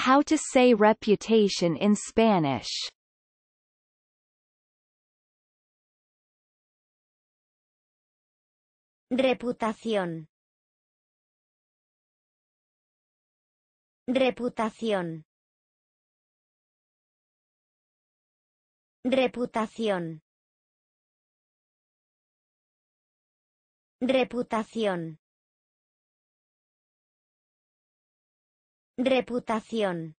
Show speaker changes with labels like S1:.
S1: How to say reputation in Spanish Reputación Reputación Reputación Reputación Reputación.